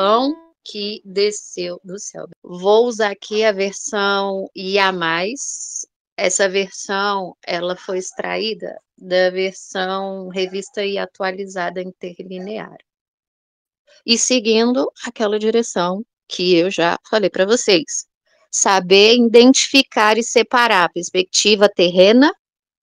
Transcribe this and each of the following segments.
pão que desceu do céu. Vou usar aqui a versão mais. Essa versão, ela foi extraída da versão revista e atualizada interlinear. E seguindo aquela direção que eu já falei para vocês. Saber identificar e separar a perspectiva terrena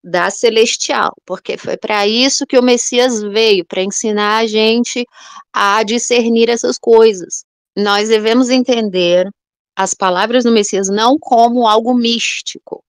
da celestial, porque foi para isso que o Messias veio, para ensinar a gente a discernir essas coisas. Nós devemos entender as palavras do Messias não como algo místico,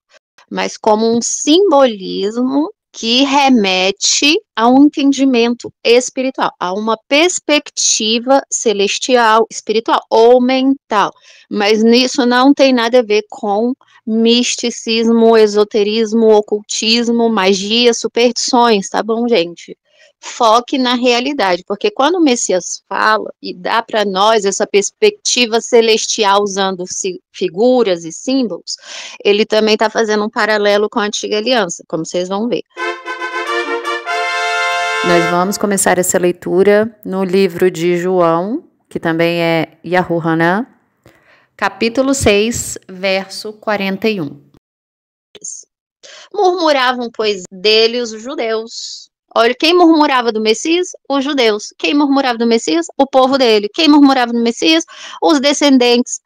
mas como um simbolismo que remete a um entendimento espiritual, a uma perspectiva celestial, espiritual ou mental. Mas nisso não tem nada a ver com misticismo, esoterismo, ocultismo, magia, superstições, tá bom, gente? foque na realidade, porque quando o Messias fala e dá para nós essa perspectiva celestial usando figuras e símbolos, ele também está fazendo um paralelo com a antiga aliança, como vocês vão ver. Nós vamos começar essa leitura no livro de João, que também é Yahu capítulo 6, verso 41. Murmuravam, pois, dele os judeus, Olha, quem murmurava do Messias? Os judeus. Quem murmurava do Messias? O povo dele. Quem murmurava do Messias? Os descendentes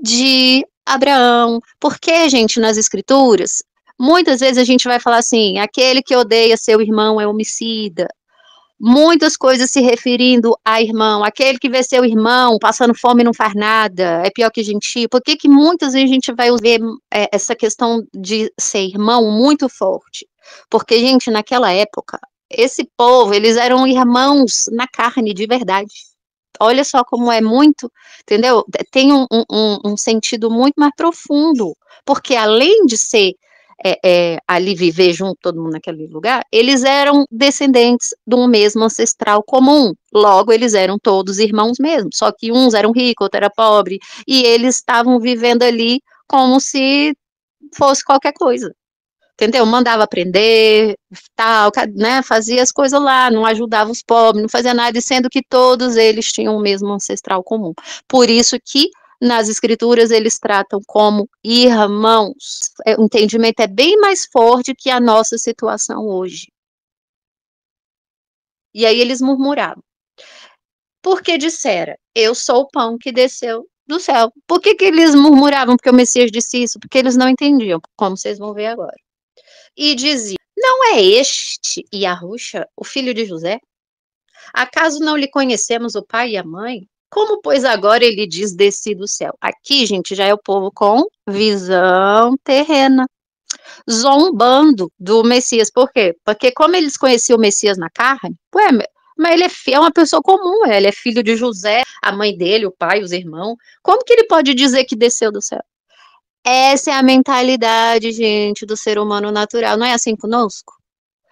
de Abraão. Porque, gente, nas escrituras, muitas vezes a gente vai falar assim: aquele que odeia seu irmão é homicida. Muitas coisas se referindo a irmão, aquele que vê seu irmão passando fome e não faz nada, é pior que gentil. Por que, que muitas vezes a gente vai ver é, essa questão de ser irmão muito forte? Porque, gente, naquela época, esse povo, eles eram irmãos na carne, de verdade. Olha só como é muito, entendeu? Tem um, um, um sentido muito mais profundo, porque além de ser é, é, ali viver junto, todo mundo naquele lugar, eles eram descendentes de um mesmo ancestral comum. Logo, eles eram todos irmãos mesmo, só que uns eram ricos, outros eram pobres, e eles estavam vivendo ali como se fosse qualquer coisa entendeu? Mandava aprender, tal, né? Fazia as coisas lá, não ajudava os pobres, não fazia nada, sendo que todos eles tinham o mesmo ancestral comum. Por isso que nas escrituras eles tratam como irmãos. É, o entendimento é bem mais forte que a nossa situação hoje. E aí eles murmuravam. Porque dissera, eu sou o pão que desceu do céu. Por que, que eles murmuravam porque o Messias disse isso? Porque eles não entendiam, como vocês vão ver agora e dizia: Não é este, e a o filho de José? Acaso não lhe conhecemos o pai e a mãe? Como, pois, agora ele diz desci do céu? Aqui, gente, já é o povo com visão terrena, zombando do Messias. Por quê? Porque, como eles conheciam o Messias na carne, ué, mas ele é, é uma pessoa comum, é, ele é filho de José, a mãe dele, o pai, os irmãos. Como que ele pode dizer que desceu do céu? Essa é a mentalidade, gente, do ser humano natural. Não é assim conosco?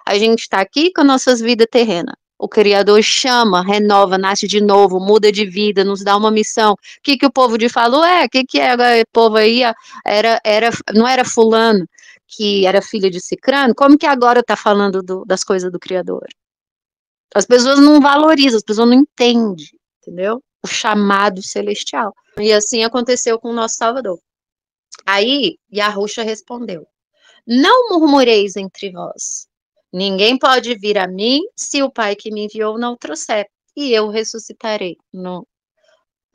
A gente está aqui com nossas vidas terrenas. O Criador chama, renova, nasce de novo, muda de vida, nos dá uma missão. O que, que o povo de falou? É, o que, que era é o povo aí? Ah, era, era, não era fulano que era filho de Cicrano? Como que agora está falando do, das coisas do Criador? As pessoas não valorizam, as pessoas não entendem, entendeu? O chamado celestial. E assim aconteceu com o nosso Salvador. Aí Yahusha respondeu: Não murmureis entre vós. Ninguém pode vir a mim se o Pai que me enviou não trouxer, e eu ressuscitarei no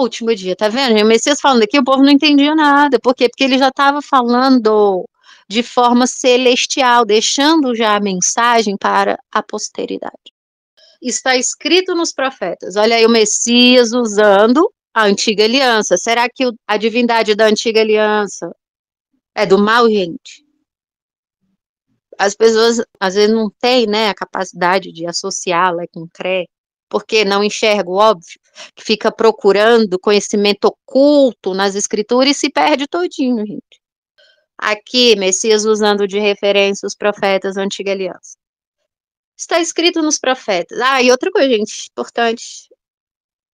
último dia. Tá vendo? o Messias falando aqui, o povo não entendia nada. Por quê? Porque ele já estava falando de forma celestial, deixando já a mensagem para a posteridade. Está escrito nos profetas. Olha aí o Messias usando a antiga aliança. Será que a divindade da antiga aliança é do mal, gente. As pessoas às vezes não têm, né, a capacidade de associá-la é com cré, porque não enxerga o óbvio, que fica procurando conhecimento oculto nas escrituras e se perde todinho, gente. Aqui, Messias usando de referência os profetas da antiga aliança. Está escrito nos profetas. Ah, e outra coisa, gente, importante.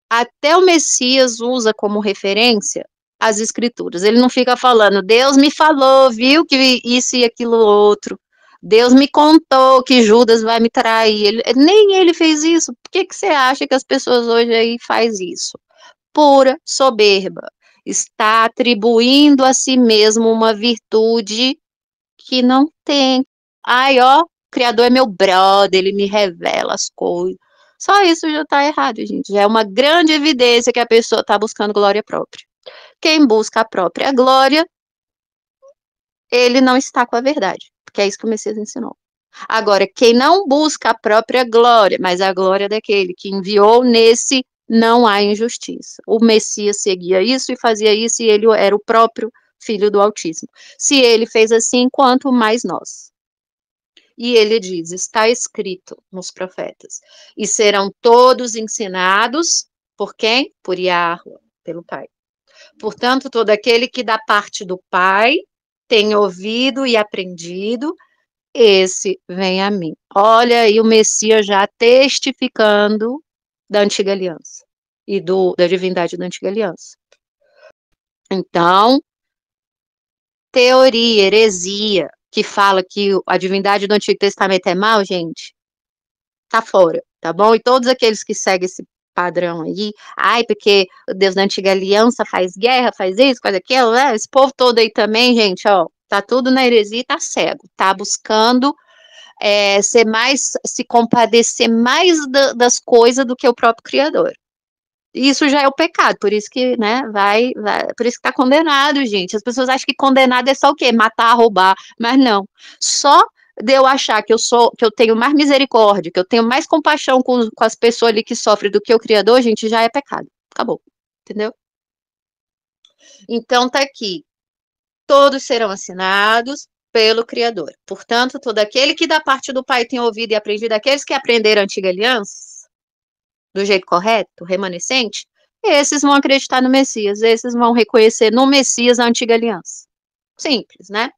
Até o Messias usa como referência as escrituras. Ele não fica falando, Deus me falou, viu que isso e aquilo outro. Deus me contou que Judas vai me trair. Ele, nem ele fez isso. Por que, que você acha que as pessoas hoje aí faz isso? Pura soberba. Está atribuindo a si mesmo uma virtude que não tem. Ai, ó, o Criador é meu brother, ele me revela as coisas. Só isso já está errado, gente. Já é uma grande evidência que a pessoa está buscando glória própria. Quem busca a própria glória, ele não está com a verdade, porque é isso que o Messias ensinou. Agora, quem não busca a própria glória, mas a glória daquele que enviou nesse, não há injustiça. O Messias seguia isso e fazia isso, e ele era o próprio filho do Altíssimo. Se ele fez assim, quanto mais nós. E ele diz: está escrito nos profetas, e serão todos ensinados por quem? Por Yahweh, pelo Pai. Portanto, todo aquele que da parte do Pai tem ouvido e aprendido, esse vem a mim. Olha aí o Messias já testificando da antiga aliança e do, da divindade da antiga aliança. Então, teoria, heresia, que fala que a divindade do Antigo Testamento é mal, gente, tá fora, tá bom? E todos aqueles que seguem esse padrão aí. Ai, porque o Deus da antiga aliança faz guerra, faz isso, faz aquilo, né? Esse povo todo aí também, gente, ó, tá tudo na heresia e tá cego, tá buscando é, ser mais, se compadecer mais da, das coisas do que o próprio Criador. Isso já é o pecado, por isso que, né, vai, vai, por isso que tá condenado, gente. As pessoas acham que condenado é só o quê? Matar, roubar, mas não. Só de eu achar que eu sou, que eu tenho mais misericórdia, que eu tenho mais compaixão com, com as pessoas ali que sofrem do que o Criador, gente, já é pecado. Acabou. Entendeu? Então tá aqui. Todos serão assinados pelo Criador. Portanto, todo aquele que da parte do Pai tem ouvido e aprendido, aqueles que aprenderam a antiga aliança, do jeito correto, remanescente, esses vão acreditar no Messias, esses vão reconhecer no Messias a antiga aliança. Simples, né?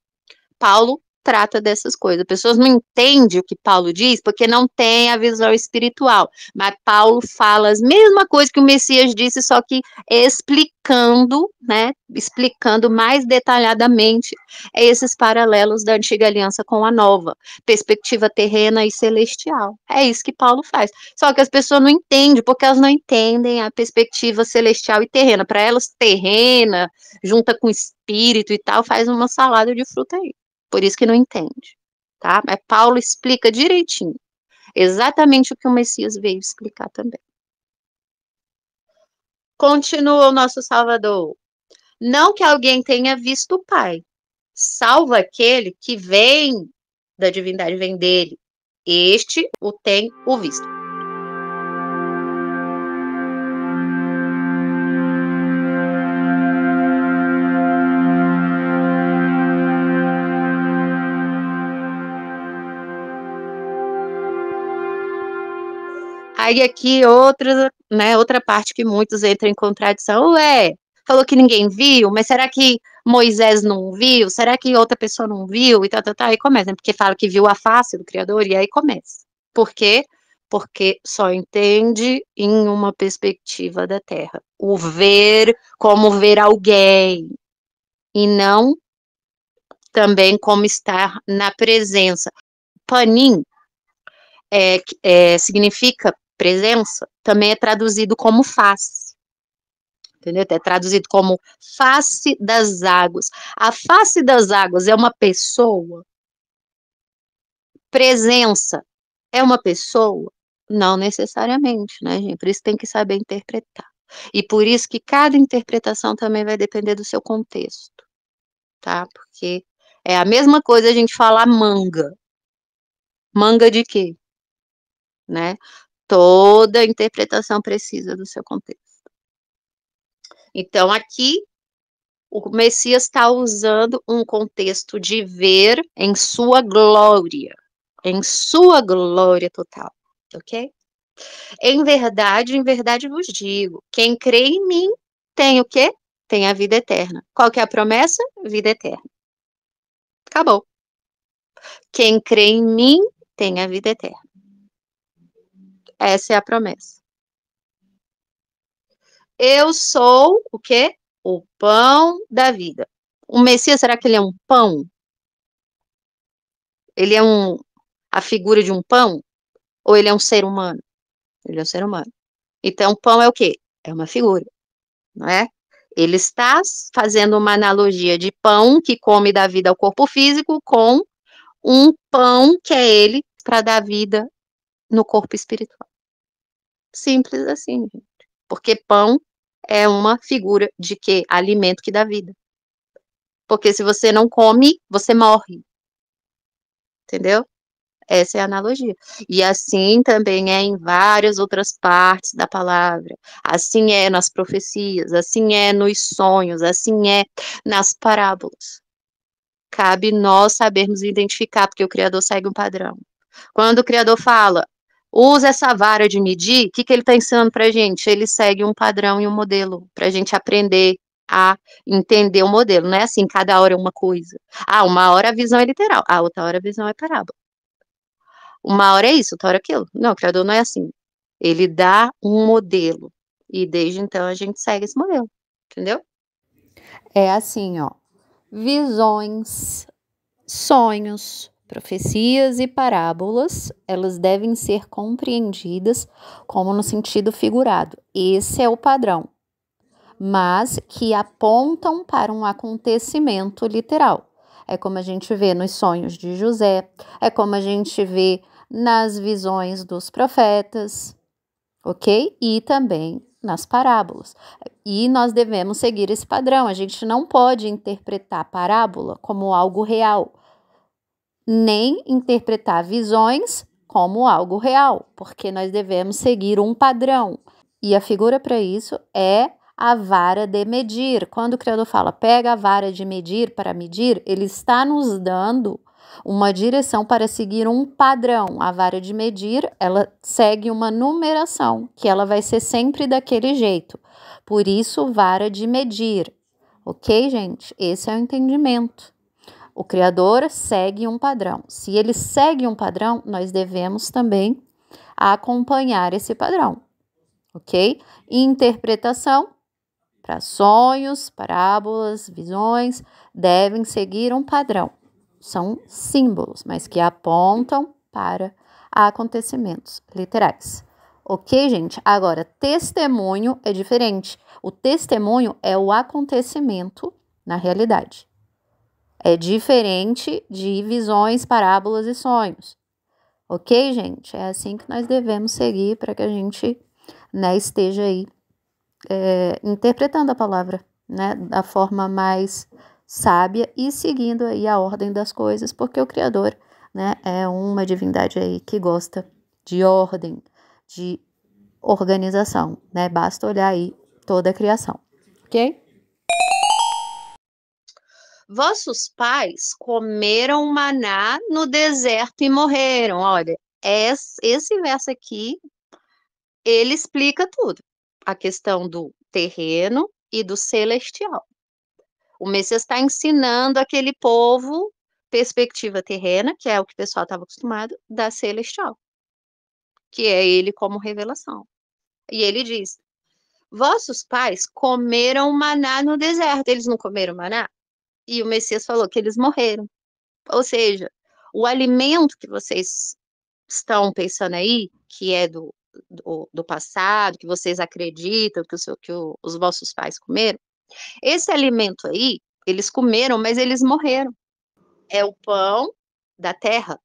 Paulo trata dessas coisas. As pessoas não entendem o que Paulo diz porque não tem a visão espiritual. Mas Paulo fala as mesma coisa que o Messias disse, só que explicando, né, explicando mais detalhadamente esses paralelos da antiga aliança com a nova, perspectiva terrena e celestial. É isso que Paulo faz. Só que as pessoas não entendem porque elas não entendem a perspectiva celestial e terrena. Para elas, terrena junta com espírito e tal, faz uma salada de fruta aí. Por isso que não entende, tá? Mas Paulo explica direitinho, exatamente o que o Messias veio explicar também. Continua o nosso Salvador. Não que alguém tenha visto o Pai, salvo aquele que vem da divindade, vem dele. Este o tem o visto. Aí aqui outra, né, outra parte que muitos entram em contradição, é, falou que ninguém viu, mas será que Moisés não viu? Será que outra pessoa não viu? E tá, tá, tá, Aí começa, né, porque fala que viu a face do Criador, e aí começa. Por quê? Porque só entende em uma perspectiva da Terra. O ver como ver alguém, e não também como estar na presença. Panim é, é, significa presença, também é traduzido como face. Entendeu? É traduzido como face das águas. A face das águas é uma pessoa? Presença é uma pessoa? Não necessariamente, né, gente? Por isso tem que saber interpretar. E por isso que cada interpretação também vai depender do seu contexto, tá? Porque é a mesma coisa a gente falar manga. Manga de quê? Né? toda a interpretação precisa do seu contexto. Então, aqui, o Messias está usando um contexto de ver em sua glória, em sua glória total, ok? Em verdade, em verdade vos digo, quem crê em mim tem o quê? Tem a vida eterna. Qual que é a promessa? Vida eterna. Acabou. Quem crê em mim tem a vida eterna. Essa é a promessa. Eu sou o quê? O pão da vida. O Messias, será que ele é um pão? Ele é um a figura de um pão? Ou ele é um ser humano? Ele é um ser humano. Então, pão é o quê? É uma figura, não é? Ele está fazendo uma analogia de pão que come da vida ao corpo físico com um pão que é ele para dar vida no corpo espiritual. Simples assim, gente. Porque pão é uma figura de que alimento que dá vida. Porque se você não come, você morre. Entendeu? Essa é a analogia. E assim também é em várias outras partes da palavra. Assim é nas profecias, assim é nos sonhos, assim é nas parábolas. Cabe nós sabermos identificar, porque o Criador segue um padrão. Quando o Criador fala, usa essa vara de medir, o que, que ele está ensinando para a gente? Ele segue um padrão e um modelo para a gente aprender a entender o modelo. Não é assim, cada hora é uma coisa. Ah, uma hora a visão é literal, a outra hora a visão é parábola. Uma hora é isso, outra hora é aquilo. Não, o Criador não é assim. Ele dá um modelo. E desde então a gente segue esse modelo. Entendeu? É assim, ó. Visões, sonhos, Profecias e parábolas, elas devem ser compreendidas como no sentido figurado. Esse é o padrão. Mas que apontam para um acontecimento literal. É como a gente vê nos sonhos de José, é como a gente vê nas visões dos profetas, ok? E também nas parábolas. E nós devemos seguir esse padrão. A gente não pode interpretar parábola como algo real, nem interpretar visões como algo real, porque nós devemos seguir um padrão. E a figura para isso é a vara de medir. Quando o Criador fala pega a vara de medir para medir, ele está nos dando uma direção para seguir um padrão. A vara de medir, ela segue uma numeração, que ela vai ser sempre daquele jeito. Por isso, vara de medir. Ok, gente? Esse é o entendimento. O Criador segue um padrão. Se ele segue um padrão, nós devemos também acompanhar esse padrão, ok? Interpretação para sonhos, parábolas, visões devem seguir um padrão. São símbolos, mas que apontam para acontecimentos literais. Ok, gente? Agora, testemunho é diferente. O testemunho é o acontecimento na realidade. É diferente de visões, parábolas e sonhos. Ok, gente? É assim que nós devemos seguir para que a gente né, esteja aí é, interpretando a palavra né, da forma mais sábia e seguindo aí a ordem das coisas, porque o Criador né, é uma divindade aí que gosta de ordem, de organização, né? Basta olhar aí toda a criação, ok? Vossos pais comeram maná no deserto e morreram. Olha, esse verso aqui, ele explica tudo. A questão do terreno e do celestial. O Messias está ensinando aquele povo perspectiva terrena, que é o que o pessoal estava acostumado, da celestial, que é ele como revelação. E ele diz: Vossos pais comeram maná no deserto. Eles não comeram maná? e o Messias falou que eles morreram. Ou seja, o alimento que vocês estão pensando aí, que é do, do, do passado, que vocês acreditam que, o seu, que o, os vossos pais comeram, esse alimento aí, eles comeram, mas eles morreram. É o pão da terra,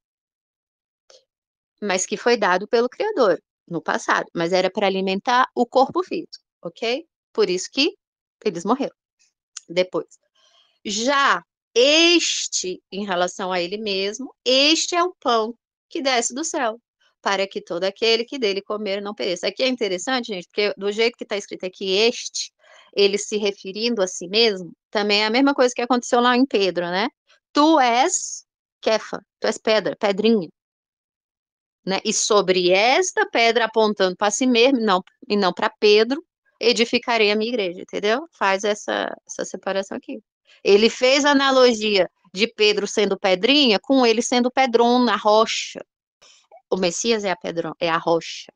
mas que foi dado pelo Criador no passado, mas era para alimentar o corpo físico, ok? Por isso que eles morreram depois. Já este, em relação a ele mesmo, este é o pão que desce do céu, para que todo aquele que dele comer não pereça. Aqui é interessante, gente, porque do jeito que está escrito aqui, este, ele se referindo a si mesmo, também é a mesma coisa que aconteceu lá em Pedro, né? Tu és Kefa, tu és pedra, pedrinha. Né? E sobre esta pedra, apontando para si mesmo não, e não para Pedro, edificarei a minha igreja, entendeu? Faz essa, essa separação aqui. Ele fez a analogia de Pedro sendo pedrinha com ele sendo pedrão na rocha. O Messias é a, pedron, é a rocha.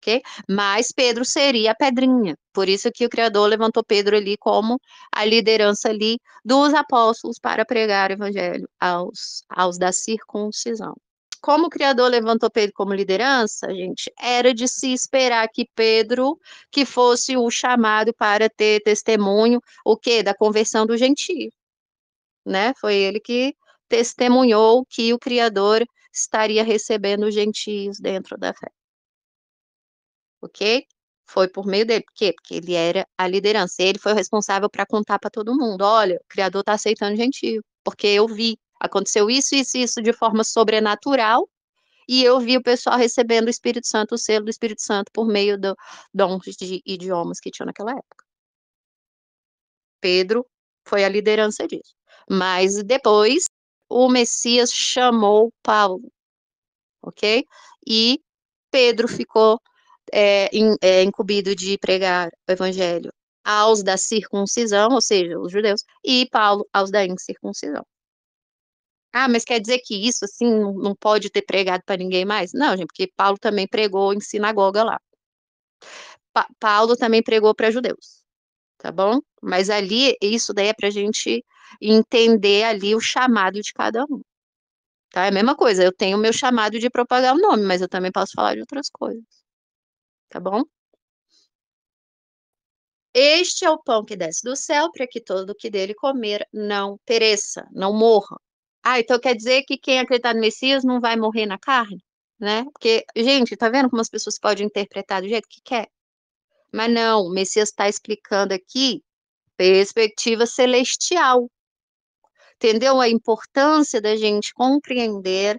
Ok? Mas Pedro seria a pedrinha. Por isso que o Criador levantou Pedro ali como a liderança ali dos apóstolos para pregar o evangelho aos, aos da circuncisão como o Criador levantou Pedro como liderança, gente, era de se esperar que Pedro, que fosse o chamado para ter testemunho, o quê? Da conversão do gentio, né? Foi ele que testemunhou que o Criador estaria recebendo os gentios dentro da fé. Ok? Foi por meio dele. Por quê? Porque ele era a liderança. Ele foi o responsável para contar para todo mundo: olha, o Criador está aceitando gentio, porque eu vi, Aconteceu isso, isso, isso de forma sobrenatural, e eu vi o pessoal recebendo o Espírito Santo, o selo do Espírito Santo, por meio do dons de idiomas que tinham naquela época. Pedro foi a liderança disso. Mas depois, o Messias chamou Paulo, ok? E Pedro ficou é, in, é, incumbido de pregar o evangelho aos da circuncisão, ou seja, os judeus, e Paulo aos da incircuncisão. Ah, mas quer dizer que isso assim não pode ter pregado para ninguém mais? Não, gente, porque Paulo também pregou em sinagoga lá. Pa Paulo também pregou para judeus, tá bom? Mas ali isso daí é para a gente entender ali o chamado de cada um. Tá? É a mesma coisa. Eu tenho o meu chamado de propagar o nome, mas eu também posso falar de outras coisas, tá bom? Este é o pão que desce do céu, para que todo o que dele comer não pereça, não morra. Ah, então quer dizer que quem acreditar no Messias não vai morrer na carne, né? Porque, gente, tá vendo como as pessoas podem interpretar do jeito que quer? Mas não, o Messias está explicando aqui perspectiva celestial. Entendeu a importância da gente compreender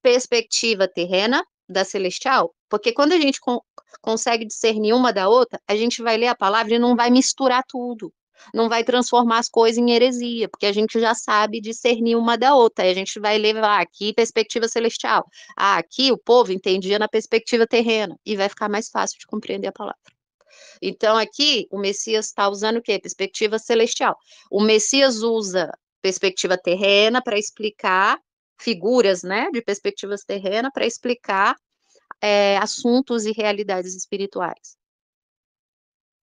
perspectiva terrena da celestial? Porque quando a gente con consegue discernir uma da outra, a gente vai ler a palavra e não vai misturar tudo não vai transformar as coisas em heresia, porque a gente já sabe discernir uma da outra, a gente vai levar ah, aqui perspectiva celestial, ah, aqui o povo entendia na perspectiva terrena, e vai ficar mais fácil de compreender a palavra. Então, aqui, o Messias está usando o quê? Perspectiva celestial. O Messias usa perspectiva terrena para explicar figuras, né, de perspectivas terrena para explicar é, assuntos e realidades espirituais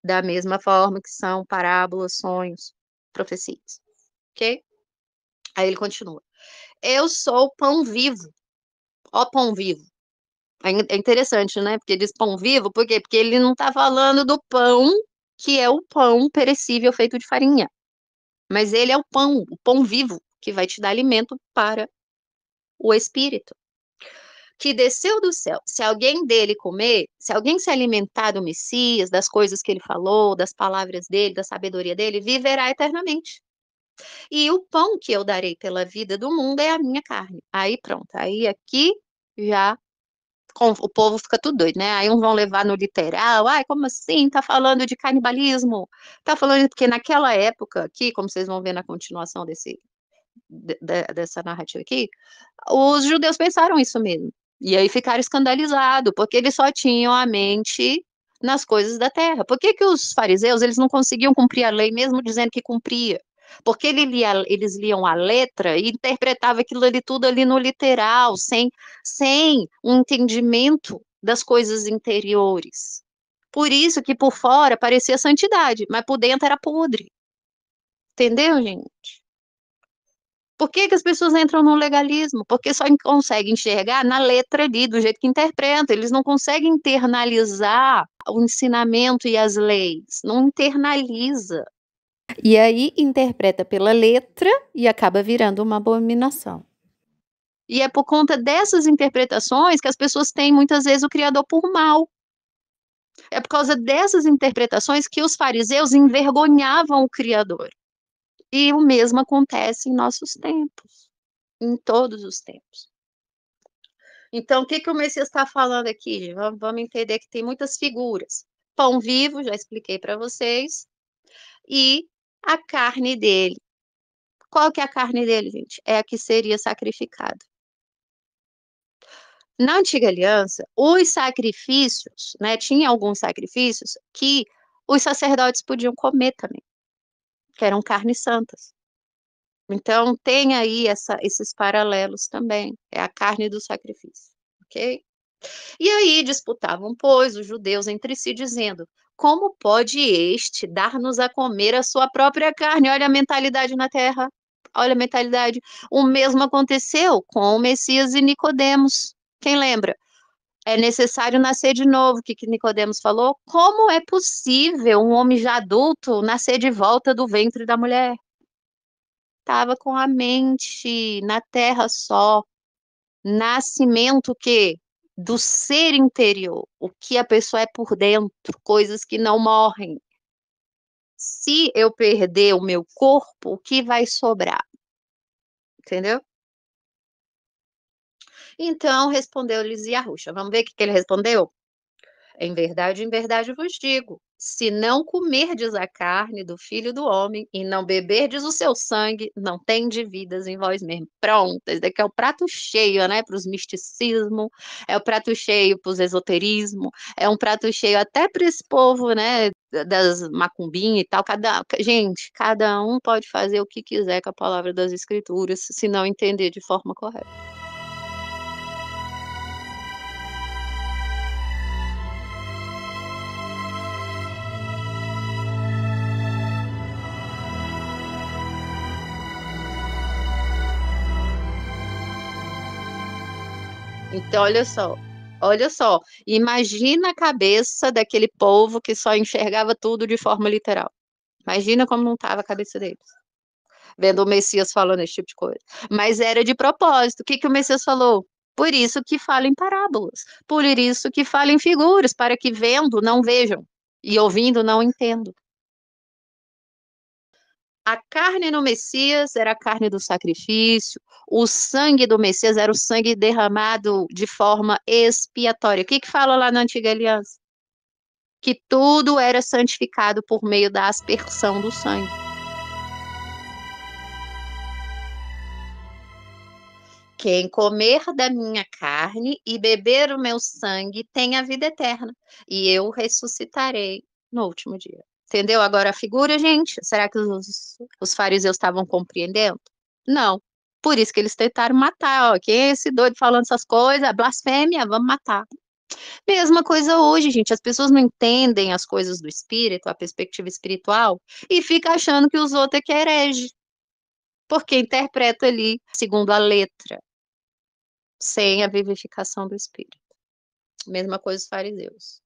da mesma forma que são parábolas, sonhos, profecias. Ok? Aí ele continua. Eu sou o pão vivo. Ó, pão vivo. É, é interessante, né? Porque diz pão vivo, por quê? Porque ele não está falando do pão, que é o pão perecível feito de farinha. Mas ele é o pão, o pão vivo, que vai te dar alimento para o espírito que desceu do céu. Se alguém dele comer, se alguém se alimentar do Messias, das coisas que ele falou, das palavras dele, da sabedoria dele, viverá eternamente. E o pão que eu darei pela vida do mundo é a minha carne. Aí pronto, aí aqui já o povo fica tudo doido, né? Aí uns vão levar no literal, ai, como assim? Tá falando de canibalismo? Tá falando porque naquela época aqui, como vocês vão ver na continuação desse de, dessa narrativa aqui, os judeus pensaram isso mesmo. E aí ficaram escandalizados, porque eles só tinham a mente nas coisas da terra. Por que, que os fariseus eles não conseguiam cumprir a lei, mesmo dizendo que cumpria? Porque ele lia, eles liam a letra e interpretavam aquilo ali tudo ali no literal, sem, sem um entendimento das coisas interiores. Por isso que por fora parecia santidade, mas por dentro era podre. Entendeu, gente? Por que, que as pessoas entram no legalismo? Porque só conseguem enxergar na letra ali, do jeito que interpreta. Eles não conseguem internalizar o ensinamento e as leis. Não internaliza. E aí interpreta pela letra e acaba virando uma abominação. E é por conta dessas interpretações que as pessoas têm muitas vezes o Criador por mal. É por causa dessas interpretações que os fariseus envergonhavam o Criador. E o mesmo acontece em nossos tempos, em todos os tempos. Então, o que, que o Messias está falando aqui? Vamos, entender que tem muitas figuras. Pão vivo, já expliquei para vocês, e a carne dele. Qual que é a carne dele, gente? É a que seria sacrificada. Na antiga aliança, os sacrifícios, né, tinha alguns sacrifícios que os sacerdotes podiam comer também que eram carnes santas. Então, tem aí essa, esses paralelos também. É a carne do sacrifício, ok? E aí disputavam, pois, os judeus entre si, dizendo: Como pode este dar-nos a comer a sua própria carne? Olha a mentalidade na terra. Olha a mentalidade. O mesmo aconteceu com o Messias e Nicodemos. Quem lembra? é necessário nascer de novo, o que, que Nicodemos falou? Como é possível um homem já adulto nascer de volta do ventre da mulher? Estava com a mente na terra só. Nascimento que do ser interior, o que a pessoa é por dentro, coisas que não morrem. Se eu perder o meu corpo, o que vai sobrar? Entendeu? Então respondeu-lhes Yarusha. Vamos ver o que, ele respondeu? Em verdade, em verdade vos digo: se não comerdes a carne do filho do homem e não beberdes o seu sangue, não tende vidas em vós mesmo. Pronto, esse daqui é o prato cheio, né? Para os misticismo, é o prato cheio para os esoterismo, é um prato cheio até para esse povo, né? Das macumbinhas e tal. Cada, gente, cada um pode fazer o que quiser com a palavra das escrituras, se não entender de forma correta. Então, olha só. Olha só, imagina a cabeça daquele povo que só enxergava tudo de forma literal. Imagina como não estava a cabeça deles. Vendo o Messias falando esse tipo de coisa. Mas era de propósito. O que, que o Messias falou? Por isso que fala em parábolas, por isso que fala em figuras, para que vendo não vejam e ouvindo não entendam. A carne no Messias era a carne do sacrifício, o sangue do Messias era o sangue derramado de forma expiatória. O que, que fala lá na Antiga Aliança? Que tudo era santificado por meio da aspersão do sangue. Quem comer da minha carne e beber o meu sangue tem a vida eterna, e eu ressuscitarei no último dia. Entendeu agora a figura, gente? Será que os, os fariseus estavam compreendendo? Não. Por isso que eles tentaram matar, ó. Quem é esse doido falando essas coisas? Blasfêmia, vamos matar. Mesma coisa hoje, gente. As pessoas não entendem as coisas do espírito, a perspectiva espiritual, e fica achando que os outros é que é herege. Porque interpreta ali segundo a letra, sem a vivificação do espírito. Mesma coisa os fariseus.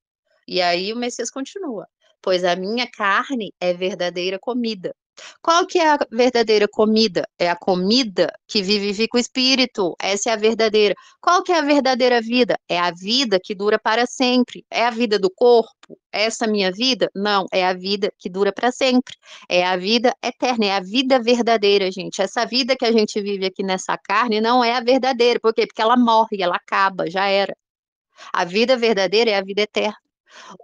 E aí o Messias continua pois a minha carne é verdadeira comida. Qual que é a verdadeira comida? É a comida que vivifica o espírito. Essa é a verdadeira. Qual que é a verdadeira vida? É a vida que dura para sempre. É a vida do corpo? Essa minha vida? Não, é a vida que dura para sempre. É a vida eterna, é a vida verdadeira, gente. Essa vida que a gente vive aqui nessa carne não é a verdadeira. Por quê? Porque ela morre, ela acaba, já era. A vida verdadeira é a vida eterna.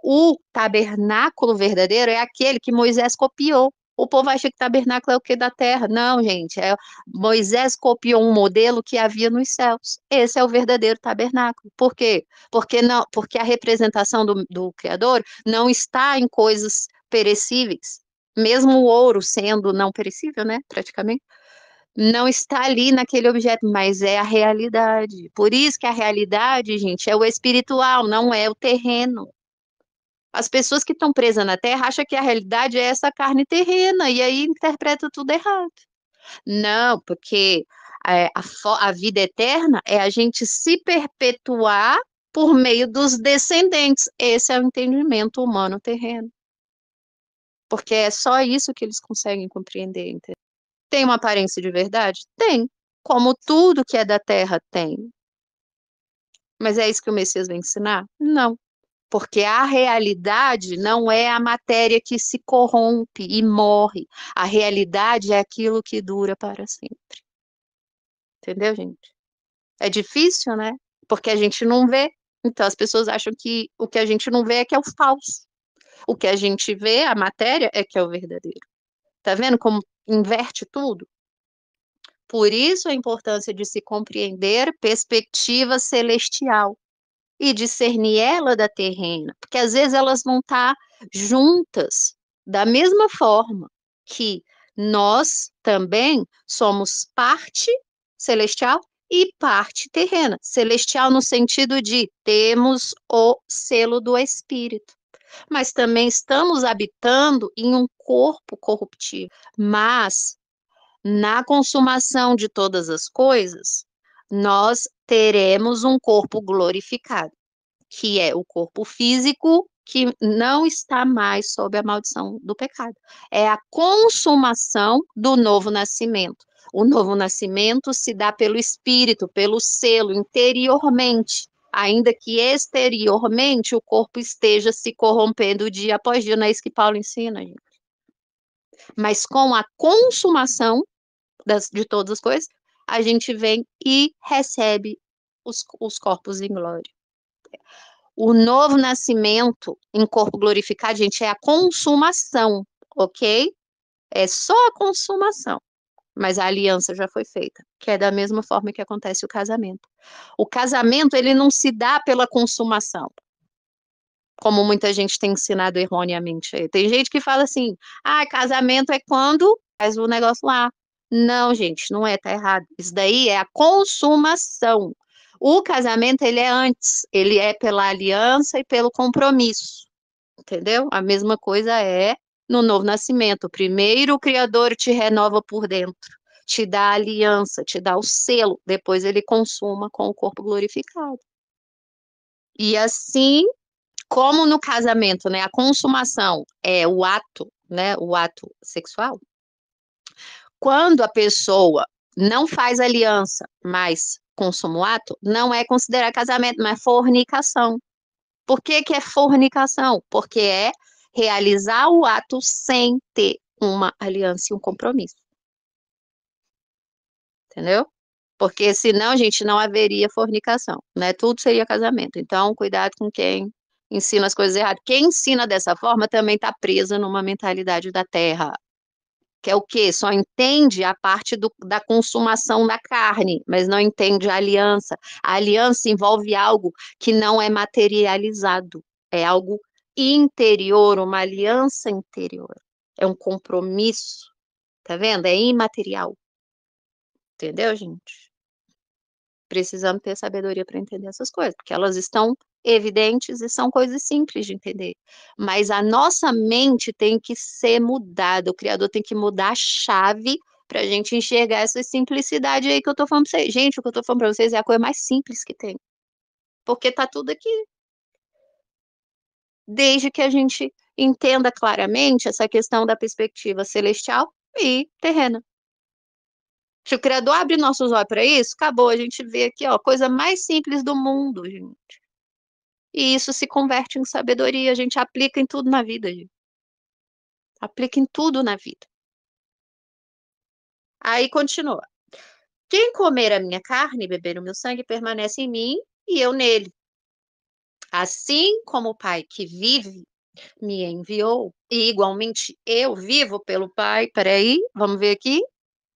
O tabernáculo verdadeiro é aquele que Moisés copiou. O povo acha que tabernáculo é o que da terra. Não, gente. É, Moisés copiou um modelo que havia nos céus. Esse é o verdadeiro tabernáculo. Por quê? Porque, não, porque a representação do, do Criador não está em coisas perecíveis. Mesmo o ouro sendo não perecível, né? Praticamente não está ali naquele objeto, mas é a realidade. Por isso que a realidade, gente, é o espiritual, não é o terreno as pessoas que estão presas na terra acham que a realidade é essa carne terrena e aí interpreta tudo errado. Não, porque eh, a, a, a vida eterna é a gente se perpetuar por meio dos descendentes. Esse é o entendimento humano terreno. Porque é só isso que eles conseguem compreender. Entendeu? Tem uma aparência de verdade? Tem. Como tudo que é da terra tem. Mas é isso que o Messias vai ensinar? Não porque a realidade não é a matéria que se corrompe e morre. A realidade é aquilo que dura para sempre. Entendeu, gente? É difícil, né? Porque a gente não vê. Então as pessoas acham que o que a gente não vê é que é o falso. O que a gente vê, a matéria, é que é o verdadeiro. Tá vendo como inverte tudo? Por isso a importância de se compreender perspectiva celestial e discernir ela da terrena, porque às vezes elas vão estar tá juntas, da mesma forma que nós também somos parte celestial e parte terrena. Celestial no sentido de temos o selo do Espírito, mas também estamos habitando em um corpo corruptível. Mas na consumação de todas as coisas, nós teremos um corpo glorificado, que é o corpo físico que não está mais sob a maldição do pecado. É a consumação do novo nascimento. O novo nascimento se dá pelo espírito, pelo selo, interiormente. Ainda que exteriormente o corpo esteja se corrompendo dia após dia, não é isso que Paulo ensina, gente. Mas com a consumação das, de todas as coisas, a gente vem e recebe os, os corpos em glória. O novo nascimento em corpo glorificado, gente, é a consumação, ok? É só a consumação. Mas a aliança já foi feita, que é da mesma forma que acontece o casamento. O casamento, ele não se dá pela consumação, como muita gente tem ensinado erroneamente. Tem gente que fala assim: ah, casamento é quando faz o negócio lá, não, gente, não é, tá errado. Isso daí é a consumação. O casamento, ele é antes, ele é pela aliança e pelo compromisso, entendeu? A mesma coisa é no novo nascimento. Primeiro o Criador te renova por dentro, te dá a aliança, te dá o selo, depois ele consuma com o corpo glorificado. E assim, como no casamento, né, a consumação é o ato, né, o ato sexual, quando a pessoa não faz aliança, mas consuma o ato, não é considerado casamento, mas fornicação. Por que, que é fornicação? Porque é realizar o ato sem ter uma aliança e um compromisso. Entendeu? Porque senão, gente, não haveria fornicação, né? Tudo seria casamento. Então, cuidado com quem ensina as coisas erradas. Quem ensina dessa forma também está presa numa mentalidade da terra que é o quê? Só entende a parte do, da consumação da carne, mas não entende a aliança. A aliança envolve algo que não é materializado, é algo interior, uma aliança interior. É um compromisso, tá vendo? É imaterial. Entendeu, gente? precisamos ter sabedoria para entender essas coisas, porque elas estão evidentes e são coisas simples de entender. Mas a nossa mente tem que ser mudada, o Criador tem que mudar a chave para a gente enxergar essa simplicidade aí que eu estou falando para vocês. Gente, o que eu estou falando para vocês é a coisa mais simples que tem. Porque tá tudo aqui. Desde que a gente entenda claramente essa questão da perspectiva celestial e terrena. Se o Criador abre nossos olhos para isso, acabou. A gente vê aqui, ó, coisa mais simples do mundo, gente. E isso se converte em sabedoria. A gente aplica em tudo na vida, gente. Aplica em tudo na vida. Aí continua. Quem comer a minha carne e beber o meu sangue permanece em mim e eu nele. Assim como o Pai que vive me enviou, e igualmente eu vivo pelo Pai. Peraí, vamos ver aqui.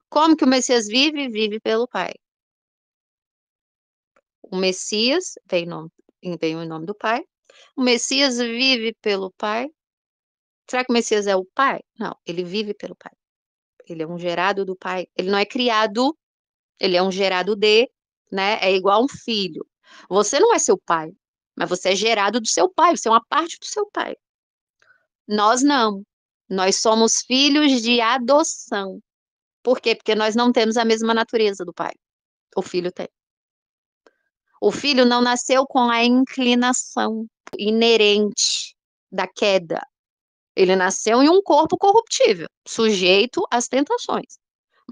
Como que o Messias vive? Vive pelo Pai. O Messias vem, nome, vem em nome do Pai. O Messias vive pelo Pai. Será que o Messias é o Pai? Não, ele vive pelo Pai. Ele é um gerado do Pai. Ele não é criado, ele é um gerado de, né? É igual um filho. Você não é seu pai, mas você é gerado do seu pai, você é uma parte do seu pai. Nós não. Nós somos filhos de adoção. Por quê? Porque nós não temos a mesma natureza do pai. O filho tem. O filho não nasceu com a inclinação inerente da queda. Ele nasceu em um corpo corruptível, sujeito às tentações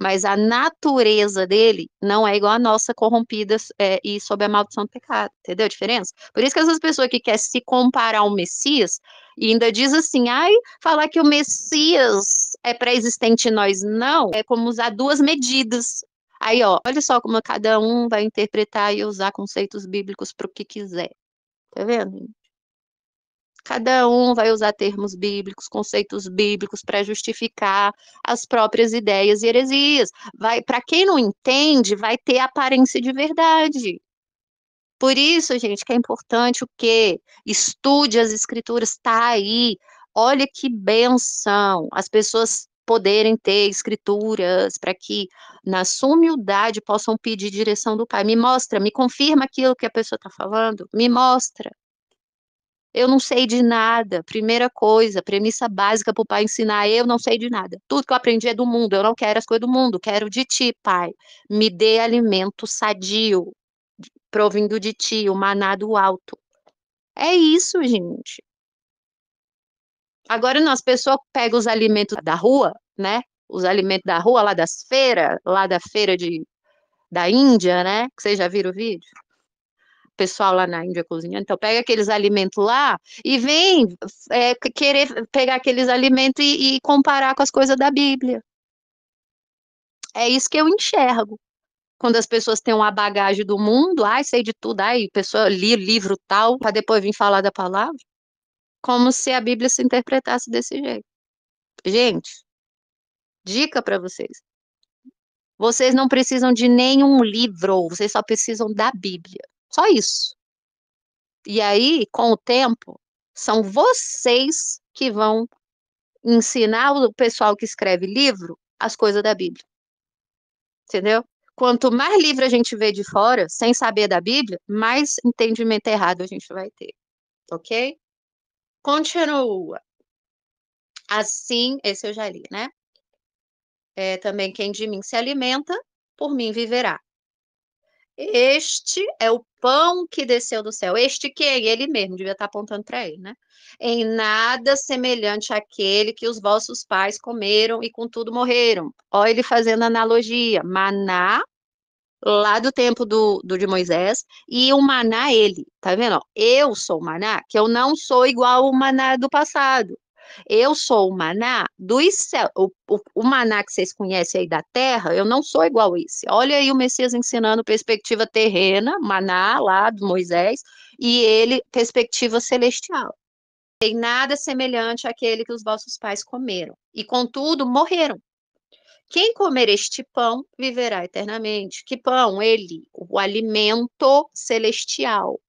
mas a natureza dele não é igual a nossa, corrompida é, e sob a maldição do pecado. Entendeu a diferença? Por isso que essas pessoas que querem se comparar ao Messias e ainda diz assim, ai, falar que o Messias é pré-existente em nós, não, é como usar duas medidas. Aí, ó, olha só como cada um vai interpretar e usar conceitos bíblicos para o que quiser. Tá vendo? Cada um vai usar termos bíblicos, conceitos bíblicos para justificar as próprias ideias e heresias. Vai, para quem não entende, vai ter aparência de verdade. Por isso, gente, que é importante o quê? Estude as escrituras, está aí. Olha que benção as pessoas poderem ter escrituras para que na sua humildade possam pedir direção do Pai. Me mostra, me confirma aquilo que a pessoa está falando, me mostra. Eu não sei de nada. Primeira coisa, premissa básica para o pai ensinar: eu não sei de nada. Tudo que eu aprendi é do mundo. Eu não quero as coisas do mundo. Quero de ti, pai. Me dê alimento sadio, provindo de ti, o maná do alto. É isso, gente. Agora, não, as pessoas pegam os alimentos da rua, né? Os alimentos da rua, lá das feiras, lá da feira de, da Índia, né? Que vocês já viram o vídeo? pessoal lá na Índia cozinhando, então pega aqueles alimentos lá e vem é, querer pegar aqueles alimentos e, e comparar com as coisas da Bíblia. É isso que eu enxergo quando as pessoas têm uma bagagem do mundo, ai, sei de tudo, ai, pessoa li livro tal, para depois vir falar da palavra, como se a Bíblia se interpretasse desse jeito. Gente, dica para vocês. Vocês não precisam de nenhum livro, vocês só precisam da Bíblia. Só isso. E aí, com o tempo, são vocês que vão ensinar o pessoal que escreve livro as coisas da Bíblia. Entendeu? Quanto mais livro a gente vê de fora, sem saber da Bíblia, mais entendimento errado a gente vai ter. Ok? Continua. Assim, esse eu já li, né? É, também quem de mim se alimenta, por mim viverá. Este é o pão que desceu do céu, este que é ele mesmo devia estar apontando para ele, né? Em nada semelhante àquele que os vossos pais comeram e com tudo morreram. Olha ele fazendo analogia, maná lá do tempo do, do de Moisés e o maná ele, tá vendo? eu sou o maná, que eu não sou igual o maná do passado. Eu sou o maná do céu. O, o, o, maná que vocês conhecem aí da terra, eu não sou igual esse. Olha aí o Messias ensinando perspectiva terrena, maná lá do Moisés, e ele perspectiva celestial. Tem nada semelhante àquele que os vossos pais comeram, e contudo morreram. Quem comer este pão viverá eternamente. Que pão? Ele, o alimento celestial,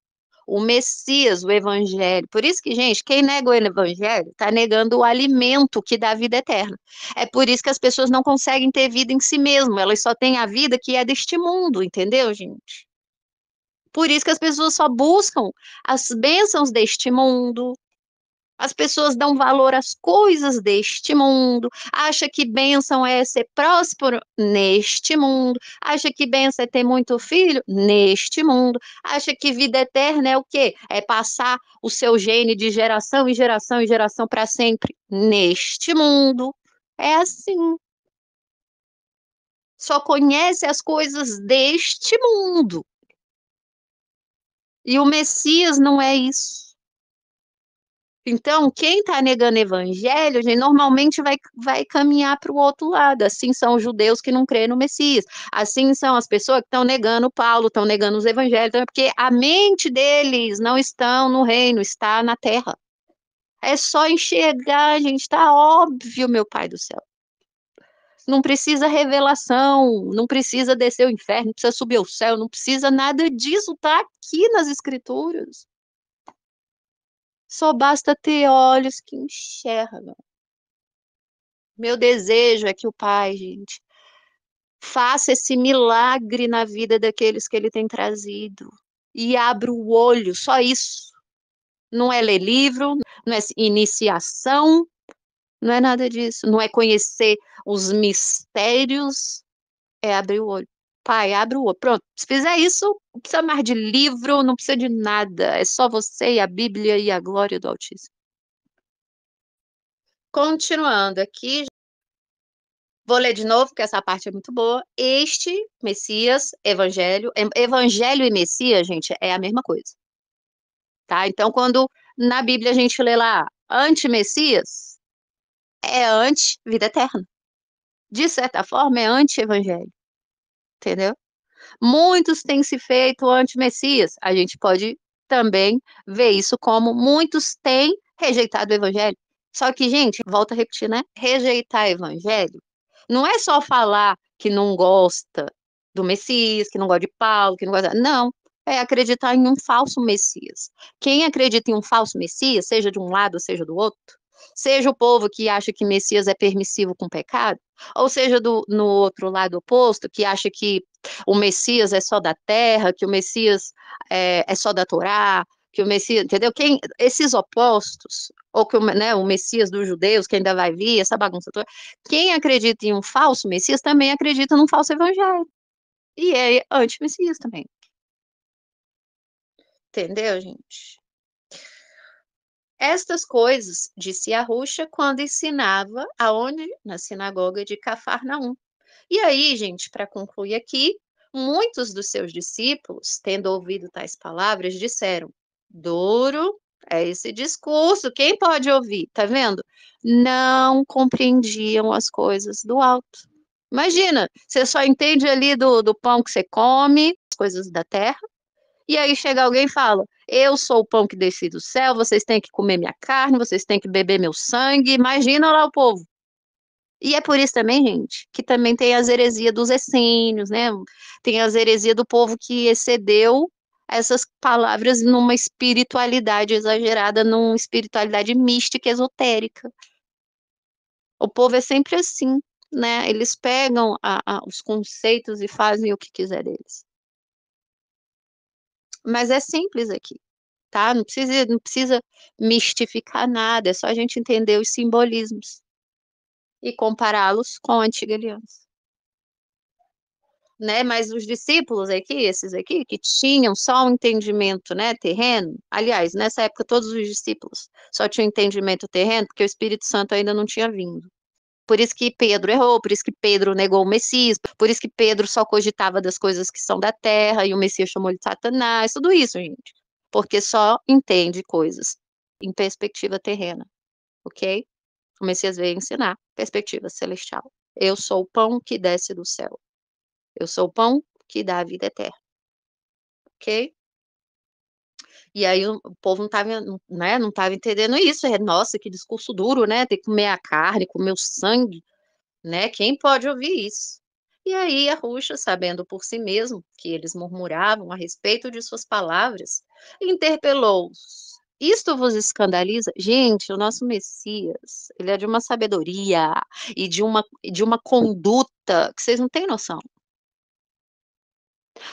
o Messias, o Evangelho. Por isso que, gente, quem nega o Evangelho está negando o alimento que dá vida eterna. É por isso que as pessoas não conseguem ter vida em si mesmo, elas só têm a vida que é deste mundo, entendeu, gente? Por isso que as pessoas só buscam as bênçãos deste mundo, as pessoas dão valor às coisas deste mundo, acha que bênção é ser próspero neste mundo, acha que bênção é ter muito filho neste mundo, acha que vida eterna é o quê? É passar o seu gene de geração em geração em geração para sempre neste mundo. É assim. Só conhece as coisas deste mundo. E o Messias não é isso. Então, quem está negando evangelho, gente, normalmente vai, vai caminhar para o outro lado. Assim são os judeus que não creem no Messias. Assim são as pessoas que estão negando Paulo, estão negando os evangelhos, é porque a mente deles não está no reino, está na terra. É só enxergar, gente, está óbvio, meu Pai do céu. Não precisa revelação, não precisa descer o inferno, não precisa subir ao céu, não precisa nada disso, Está aqui nas escrituras. Só basta ter olhos que enxergam. Né? Meu desejo é que o Pai, gente, faça esse milagre na vida daqueles que ele tem trazido e abra o olho, só isso. Não é ler livro, não é iniciação, não é nada disso. Não é conhecer os mistérios, é abrir o olho pai, abre o outro. Pronto, se fizer isso, não precisa mais de livro, não precisa de nada. É só você e a Bíblia e a glória do Altíssimo. Continuando aqui, vou ler de novo, porque essa parte é muito boa. Este Messias, Evangelho, Evangelho e Messias, gente, é a mesma coisa. Tá? Então, quando na Bíblia a gente lê lá anti-Messias, é anti-vida eterna. De certa forma, é anti-evangelho entendeu? Muitos têm se feito anti-messias. A gente pode também ver isso como muitos têm rejeitado o evangelho. Só que, gente, volta a repetir, né? Rejeitar o evangelho não é só falar que não gosta do Messias, que não gosta de Paulo, que não gosta. Não, é acreditar em um falso Messias. Quem acredita em um falso Messias, seja de um lado, seja do outro, Seja o povo que acha que Messias é permissivo com pecado, ou seja, do, no outro lado oposto, que acha que o Messias é só da terra, que o Messias é, é só da Torá, que o Messias, entendeu? Quem, esses opostos, ou que o, né, o Messias dos judeus, que ainda vai vir, essa bagunça toda, quem acredita em um falso Messias também acredita num falso evangelho. E é anti-Messias também. Entendeu, gente? Estas coisas disse a Arruxa quando ensinava aonde? Na sinagoga de Cafarnaum. E aí, gente, para concluir aqui, muitos dos seus discípulos, tendo ouvido tais palavras, disseram: Duro é esse discurso, quem pode ouvir? Tá vendo? Não compreendiam as coisas do alto. Imagina, você só entende ali do, do pão que você come, as coisas da terra, e aí chega alguém e fala: eu sou o pão que desci do céu, vocês têm que comer minha carne, vocês têm que beber meu sangue. Imagina lá o povo. E é por isso também, gente, que também tem as heresias dos essênios, né? Tem as heresias do povo que excedeu essas palavras numa espiritualidade exagerada, numa espiritualidade mística, esotérica. O povo é sempre assim, né? Eles pegam a, a, os conceitos e fazem o que quiser deles. Mas é simples aqui, tá? Não precisa, não precisa mistificar nada, é só a gente entender os simbolismos e compará-los com a antiga aliança. Né? Mas os discípulos aqui, esses aqui, que tinham só um entendimento né, terreno, aliás, nessa época todos os discípulos só tinham entendimento terreno, porque o Espírito Santo ainda não tinha vindo. Por isso que Pedro errou, por isso que Pedro negou o Messias, por isso que Pedro só cogitava das coisas que são da terra e o Messias chamou de Satanás, tudo isso, gente. Porque só entende coisas em perspectiva terrena, ok? O Messias veio ensinar perspectiva celestial. Eu sou o pão que desce do céu. Eu sou o pão que dá a vida eterna. Ok? E aí o povo não estava né, não tava entendendo isso. É, nossa, que discurso duro, né? Tem que comer a carne, comer o sangue, né? Quem pode ouvir isso? E aí a Ruxa, sabendo por si mesmo que eles murmuravam a respeito de suas palavras, interpelou-os. Isto vos escandaliza? Gente, o nosso Messias, ele é de uma sabedoria e de uma, de uma conduta que vocês não têm noção.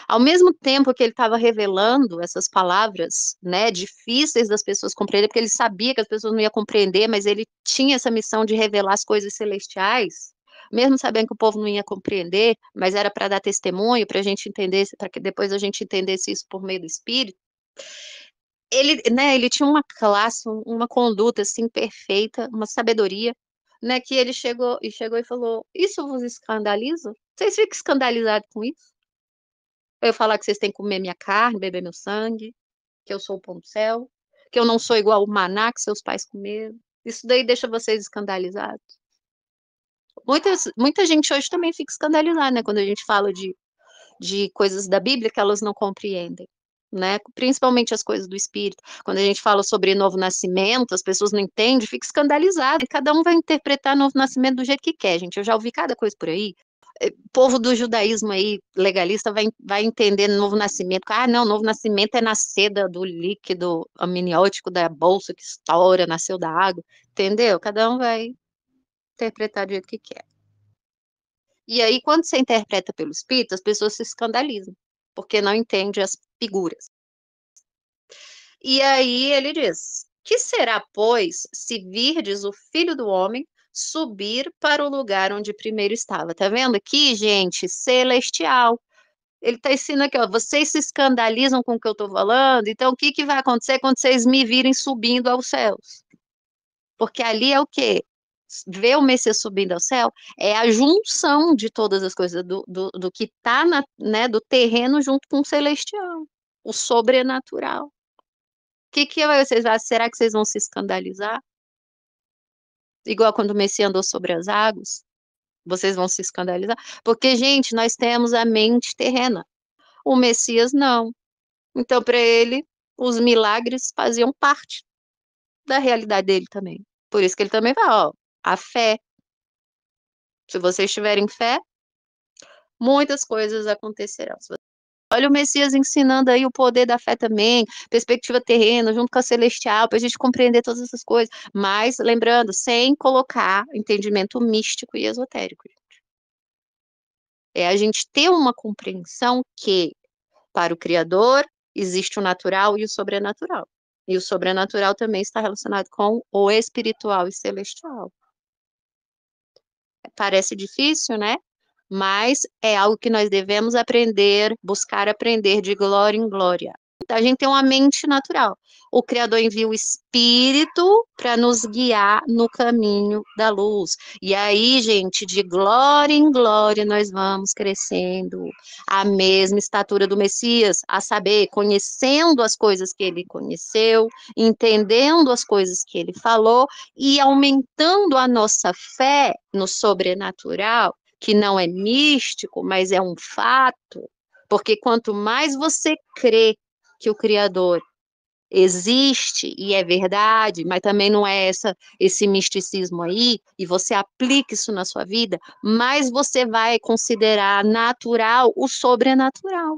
Ao mesmo tempo que ele estava revelando essas palavras, né, difíceis das pessoas compreenderem, porque ele sabia que as pessoas não iam compreender, mas ele tinha essa missão de revelar as coisas celestiais, mesmo sabendo que o povo não ia compreender, mas era para dar testemunho, para a gente entender, para que depois a gente entendesse isso por meio do Espírito. Ele, né, ele tinha uma classe, uma conduta assim perfeita, uma sabedoria, né, que ele chegou e chegou e falou: "Isso vos escandaliza? Vocês ficam escandalizados com isso?" Eu falar que vocês têm que comer minha carne, beber meu sangue, que eu sou o pão do céu, que eu não sou igual o maná que seus pais comeram. Isso daí deixa vocês escandalizados. Muitas, muita gente hoje também fica escandalizada, né? Quando a gente fala de, de coisas da Bíblia que elas não compreendem. Né? Principalmente as coisas do espírito. Quando a gente fala sobre novo nascimento, as pessoas não entendem, fica escandalizada. Cada um vai interpretar novo nascimento do jeito que quer, gente. Eu já ouvi cada coisa por aí. Eh, povo do judaísmo aí, legalista, vai, vai entender novo nascimento. Ah, não, novo nascimento é seda do líquido amniótico da bolsa que estoura, nasceu da água, entendeu? Cada um vai interpretar do jeito que quer. E aí, quando você interpreta pelo espírito, as pessoas se escandalizam, porque não entende as figuras. E aí ele diz: Que será, pois, se virdes o filho do homem subir para o lugar onde primeiro estava. Tá vendo aqui, gente? Celestial. Ele está ensinando aqui, ó, vocês se escandalizam com o que eu estou falando, então o que, que vai acontecer quando vocês me virem subindo aos céus? Porque ali é o quê? Ver o Messias subindo ao céu é a junção de todas as coisas, do, do, do que está né, do terreno junto com o celestial, o sobrenatural. O que, que vocês vão, será que vocês vão se escandalizar? igual quando o Messias andou sobre as águas, vocês vão se escandalizar, porque, gente, nós temos a mente terrena. O Messias não. Então, para ele, os milagres faziam parte da realidade dele também. Por isso que ele também fala, ó, a fé. Se vocês tiverem fé, muitas coisas acontecerão. Olha o Messias ensinando aí o poder da fé também, perspectiva terrena, junto com a celestial, para a gente compreender todas essas coisas. Mas, lembrando, sem colocar entendimento místico e esotérico. Gente. É a gente ter uma compreensão que, para o Criador, existe o natural e o sobrenatural. E o sobrenatural também está relacionado com o espiritual e celestial. Parece difícil, né? mas é algo que nós devemos aprender, buscar aprender de glória em glória. A gente tem uma mente natural. O Criador envia o Espírito para nos guiar no caminho da luz. E aí, gente, de glória em glória, nós vamos crescendo a mesma estatura do Messias, a saber, conhecendo as coisas que ele conheceu, entendendo as coisas que ele falou e aumentando a nossa fé no sobrenatural que não é místico, mas é um fato, porque quanto mais você crê que o Criador existe e é verdade, mas também não é essa esse misticismo aí, e você aplica isso na sua vida, mais você vai considerar natural o sobrenatural.